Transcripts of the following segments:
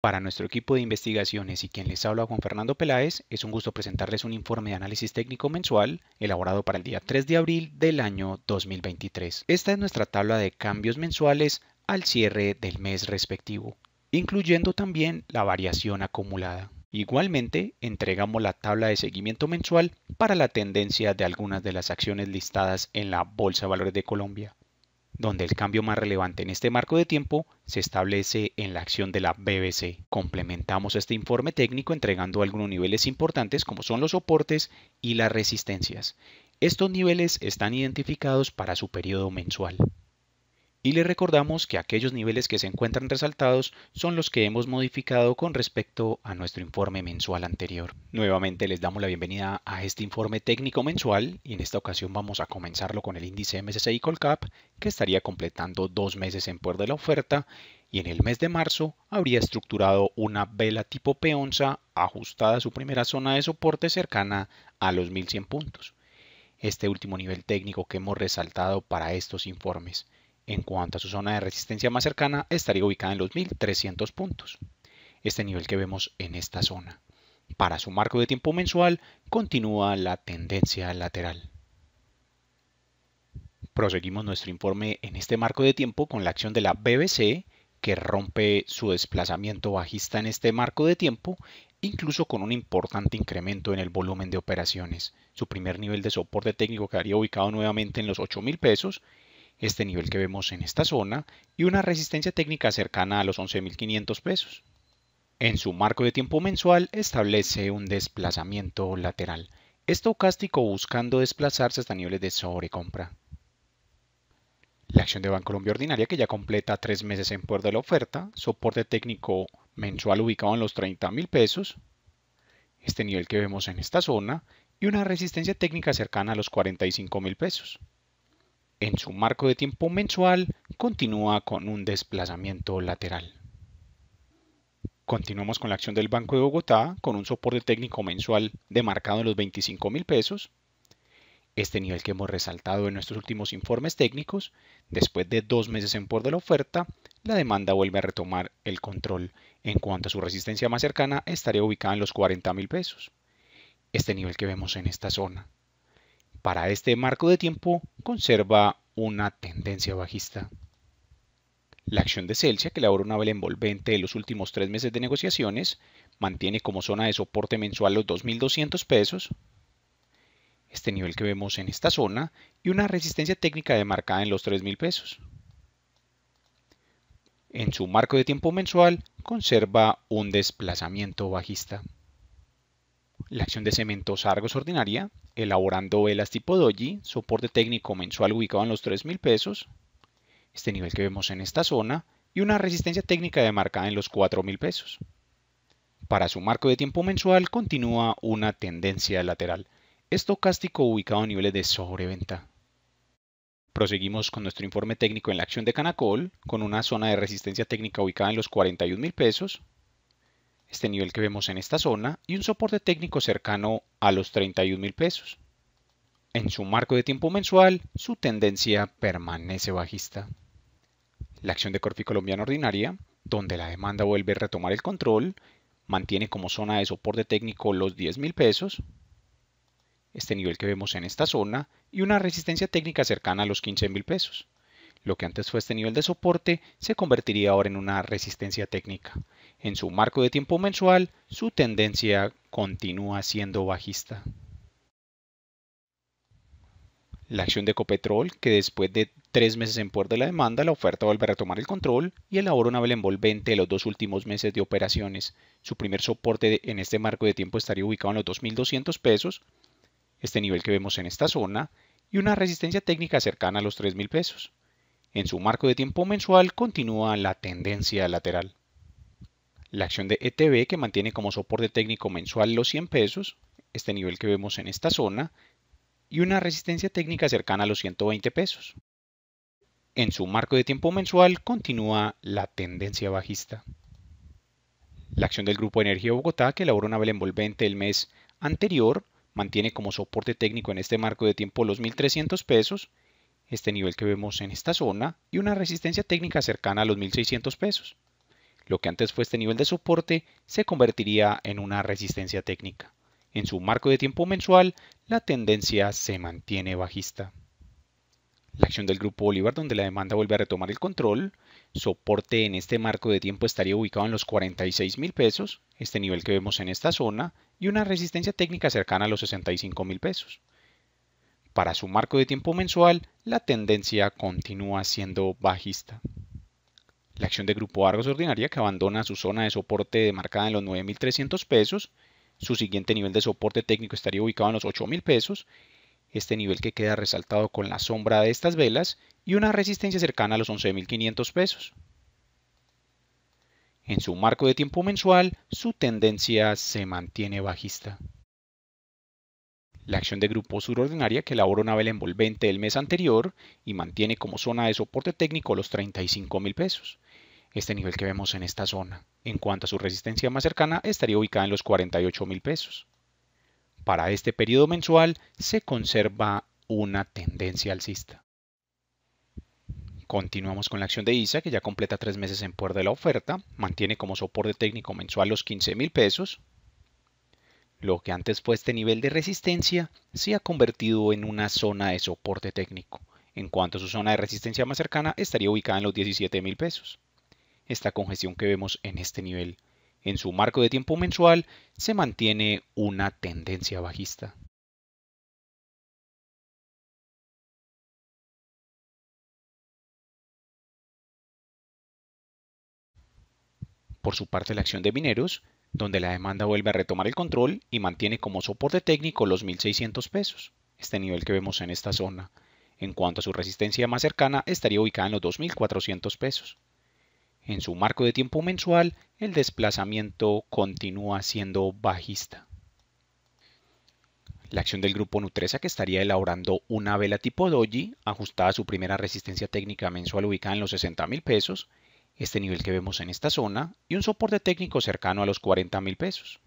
Para nuestro equipo de investigaciones y quien les habla Juan Fernando Peláez, es un gusto presentarles un informe de análisis técnico mensual elaborado para el día 3 de abril del año 2023. Esta es nuestra tabla de cambios mensuales al cierre del mes respectivo, incluyendo también la variación acumulada. Igualmente, entregamos la tabla de seguimiento mensual para la tendencia de algunas de las acciones listadas en la Bolsa de Valores de Colombia donde el cambio más relevante en este marco de tiempo se establece en la acción de la BBC. Complementamos este informe técnico entregando algunos niveles importantes como son los soportes y las resistencias. Estos niveles están identificados para su periodo mensual y le recordamos que aquellos niveles que se encuentran resaltados son los que hemos modificado con respecto a nuestro informe mensual anterior. Nuevamente les damos la bienvenida a este informe técnico mensual y en esta ocasión vamos a comenzarlo con el índice MSCI Cap que estaría completando dos meses en puerta de la oferta y en el mes de marzo habría estructurado una vela tipo peonza ajustada a su primera zona de soporte cercana a los 1100 puntos. Este último nivel técnico que hemos resaltado para estos informes. En cuanto a su zona de resistencia más cercana, estaría ubicada en los 1300 puntos, este nivel que vemos en esta zona. Para su marco de tiempo mensual, continúa la tendencia lateral. Proseguimos nuestro informe en este marco de tiempo con la acción de la BBC, que rompe su desplazamiento bajista en este marco de tiempo, incluso con un importante incremento en el volumen de operaciones. Su primer nivel de soporte técnico quedaría ubicado nuevamente en los 8,000 pesos este nivel que vemos en esta zona, y una resistencia técnica cercana a los 11.500 pesos. En su marco de tiempo mensual establece un desplazamiento lateral, estocástico buscando desplazarse hasta niveles de sobrecompra. La acción de Banco Colombia Ordinaria, que ya completa tres meses en puerto de la oferta, soporte técnico mensual ubicado en los 30,000 pesos, este nivel que vemos en esta zona, y una resistencia técnica cercana a los 45,000 pesos en su marco de tiempo mensual continúa con un desplazamiento lateral. Continuamos con la acción del Banco de Bogotá con un soporte técnico mensual demarcado en los 25 mil pesos. Este nivel que hemos resaltado en nuestros últimos informes técnicos, después de dos meses en por de la oferta, la demanda vuelve a retomar el control. En cuanto a su resistencia más cercana, estaría ubicada en los 40 mil pesos. Este nivel que vemos en esta zona para este marco de tiempo conserva una tendencia bajista. La acción de Celsius que elabora una vela envolvente de los últimos tres meses de negociaciones, mantiene como zona de soporte mensual los 2.200 pesos, este nivel que vemos en esta zona, y una resistencia técnica demarcada en los 3.000 pesos. En su marco de tiempo mensual, conserva un desplazamiento bajista. La acción de cementos Argos ordinaria elaborando velas tipo doji, soporte técnico mensual ubicado en los $3,000, pesos, este nivel que vemos en esta zona, y una resistencia técnica demarcada en los $4,000. pesos. Para su marco de tiempo mensual continúa una tendencia lateral, estocástico ubicado a niveles de sobreventa. Proseguimos con nuestro informe técnico en la acción de Canacol, con una zona de resistencia técnica ubicada en los $41,000. pesos, este nivel que vemos en esta zona, y un soporte técnico cercano a los 31 mil pesos. En su marco de tiempo mensual, su tendencia permanece bajista. La acción de Corfi Colombiana Ordinaria, donde la demanda vuelve a retomar el control, mantiene como zona de soporte técnico los 10 mil pesos, este nivel que vemos en esta zona, y una resistencia técnica cercana a los 15 mil pesos. Lo que antes fue este nivel de soporte se convertiría ahora en una resistencia técnica en su marco de tiempo mensual, su tendencia continúa siendo bajista. La acción de Copetrol, que después de tres meses en puerta de la demanda, la oferta vuelve a retomar el control y el una envolvente de los dos últimos meses de operaciones. Su primer soporte en este marco de tiempo estaría ubicado en los 2.200 pesos, este nivel que vemos en esta zona, y una resistencia técnica cercana a los 3.000 pesos. En su marco de tiempo mensual continúa la tendencia lateral la acción de ETB que mantiene como soporte técnico mensual los 100 pesos, este nivel que vemos en esta zona, y una resistencia técnica cercana a los 120 pesos. En su marco de tiempo mensual continúa la tendencia bajista. La acción del Grupo Energía Bogotá, que elaboró una vela envolvente el mes anterior, mantiene como soporte técnico en este marco de tiempo los 1.300 pesos, este nivel que vemos en esta zona, y una resistencia técnica cercana a los 1.600 pesos. Lo que antes fue este nivel de soporte se convertiría en una resistencia técnica. En su marco de tiempo mensual, la tendencia se mantiene bajista. La acción del grupo Bolívar, donde la demanda vuelve a retomar el control, soporte en este marco de tiempo estaría ubicado en los 46 mil pesos, este nivel que vemos en esta zona, y una resistencia técnica cercana a los 65 mil pesos. Para su marco de tiempo mensual, la tendencia continúa siendo bajista la acción de Grupo Argos ordinaria que abandona su zona de soporte demarcada en los 9.300 pesos, su siguiente nivel de soporte técnico estaría ubicado en los 8.000 pesos, este nivel que queda resaltado con la sombra de estas velas y una resistencia cercana a los 11.500 pesos. En su marco de tiempo mensual, su tendencia se mantiene bajista. La acción de grupo sur ordinaria que elabora una vela envolvente el mes anterior y mantiene como zona de soporte técnico los 35,000 pesos. Este nivel que vemos en esta zona, en cuanto a su resistencia más cercana, estaría ubicada en los 48 mil pesos. Para este periodo mensual se conserva una tendencia alcista. Continuamos con la acción de ISA, que ya completa tres meses en puerta de la oferta, mantiene como soporte técnico mensual los 15 mil pesos. Lo que antes fue este nivel de resistencia se ha convertido en una zona de soporte técnico. En cuanto a su zona de resistencia más cercana, estaría ubicada en los 17 mil pesos esta congestión que vemos en este nivel. En su marco de tiempo mensual se mantiene una tendencia bajista. Por su parte, la acción de mineros, donde la demanda vuelve a retomar el control y mantiene como soporte técnico los 1.600 pesos, este nivel que vemos en esta zona. En cuanto a su resistencia más cercana, estaría ubicada en los 2.400 pesos. En su marco de tiempo mensual, el desplazamiento continúa siendo bajista. La acción del grupo Nutresa que estaría elaborando una vela tipo doji ajustada a su primera resistencia técnica mensual ubicada en los 60 mil pesos, este nivel que vemos en esta zona y un soporte técnico cercano a los 40 mil pesos.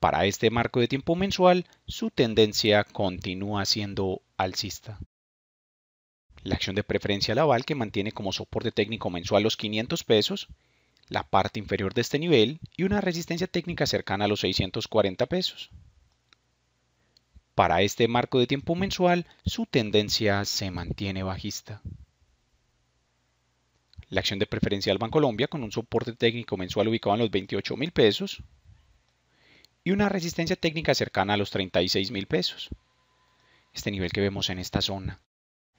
Para este marco de tiempo mensual, su tendencia continúa siendo alcista la acción de preferencia Laval que mantiene como soporte técnico mensual los 500 pesos, la parte inferior de este nivel y una resistencia técnica cercana a los 640 pesos. Para este marco de tiempo mensual, su tendencia se mantiene bajista. La acción de preferencia banco Colombia con un soporte técnico mensual ubicado en los 28 mil pesos y una resistencia técnica cercana a los 36 mil pesos. Este nivel que vemos en esta zona.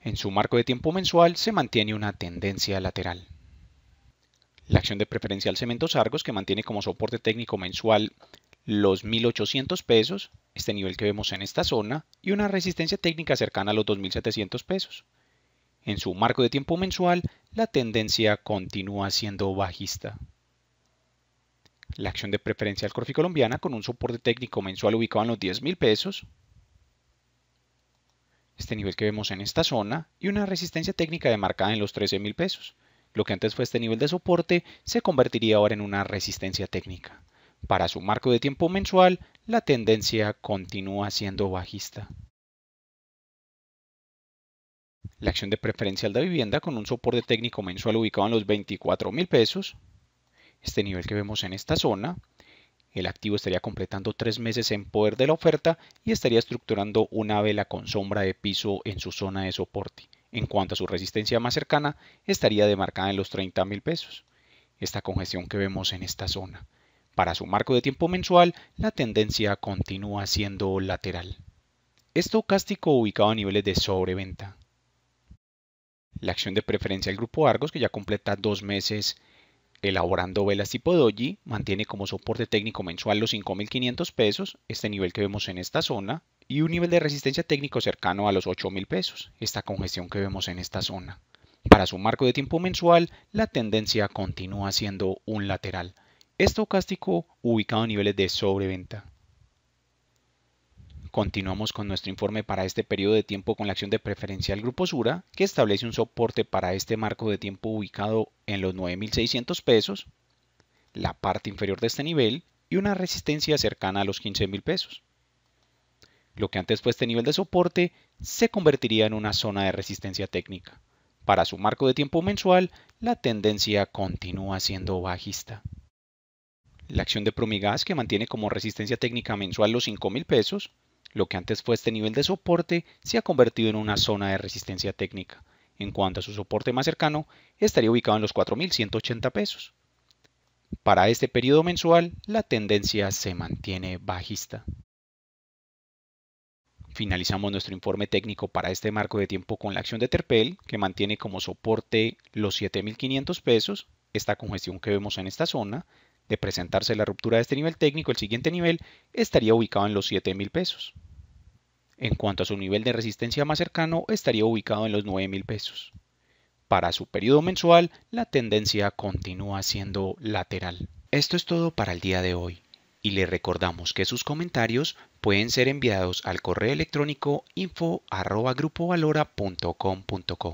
En su marco de tiempo mensual se mantiene una tendencia lateral. La acción de preferencial Cementos Argos, que mantiene como soporte técnico mensual los 1.800 pesos, este nivel que vemos en esta zona, y una resistencia técnica cercana a los 2.700 pesos. En su marco de tiempo mensual, la tendencia continúa siendo bajista. La acción de preferencial Corficolombiana, Colombiana, con un soporte técnico mensual ubicado en los 10.000 pesos, este nivel que vemos en esta zona y una resistencia técnica demarcada en los 13,000 mil pesos. Lo que antes fue este nivel de soporte se convertiría ahora en una resistencia técnica. Para su marco de tiempo mensual, la tendencia continúa siendo bajista. La acción de preferencial de vivienda con un soporte técnico mensual ubicado en los 24 mil pesos. Este nivel que vemos en esta zona el activo estaría completando tres meses en poder de la oferta y estaría estructurando una vela con sombra de piso en su zona de soporte. En cuanto a su resistencia más cercana, estaría demarcada en los 30 mil pesos. Esta congestión que vemos en esta zona. Para su marco de tiempo mensual, la tendencia continúa siendo lateral. Estocástico ubicado a niveles de sobreventa. La acción de preferencia del grupo Argos, que ya completa dos meses elaborando velas tipo doji, mantiene como soporte técnico mensual los 5.500 pesos, este nivel que vemos en esta zona, y un nivel de resistencia técnico cercano a los 8.000 pesos, esta congestión que vemos en esta zona. Para su marco de tiempo mensual, la tendencia continúa siendo un lateral, estocástico ubicado a niveles de sobreventa. Continuamos con nuestro informe para este periodo de tiempo con la acción de preferencial Grupo Sura, que establece un soporte para este marco de tiempo ubicado en los 9.600 pesos, la parte inferior de este nivel y una resistencia cercana a los 15.000 pesos. Lo que antes fue este nivel de soporte se convertiría en una zona de resistencia técnica. Para su marco de tiempo mensual, la tendencia continúa siendo bajista. La acción de Promigas, que mantiene como resistencia técnica mensual los 5.000 pesos, lo que antes fue este nivel de soporte se ha convertido en una zona de resistencia técnica. En cuanto a su soporte más cercano, estaría ubicado en los 4.180 pesos. Para este periodo mensual, la tendencia se mantiene bajista. Finalizamos nuestro informe técnico para este marco de tiempo con la acción de Terpel, que mantiene como soporte los 7.500 pesos, esta congestión que vemos en esta zona. De presentarse la ruptura de este nivel técnico, el siguiente nivel estaría ubicado en los 7.000 pesos. En cuanto a su nivel de resistencia más cercano, estaría ubicado en los 9 mil pesos. Para su periodo mensual, la tendencia continúa siendo lateral. Esto es todo para el día de hoy y le recordamos que sus comentarios pueden ser enviados al correo electrónico info@grupovalora.com.co.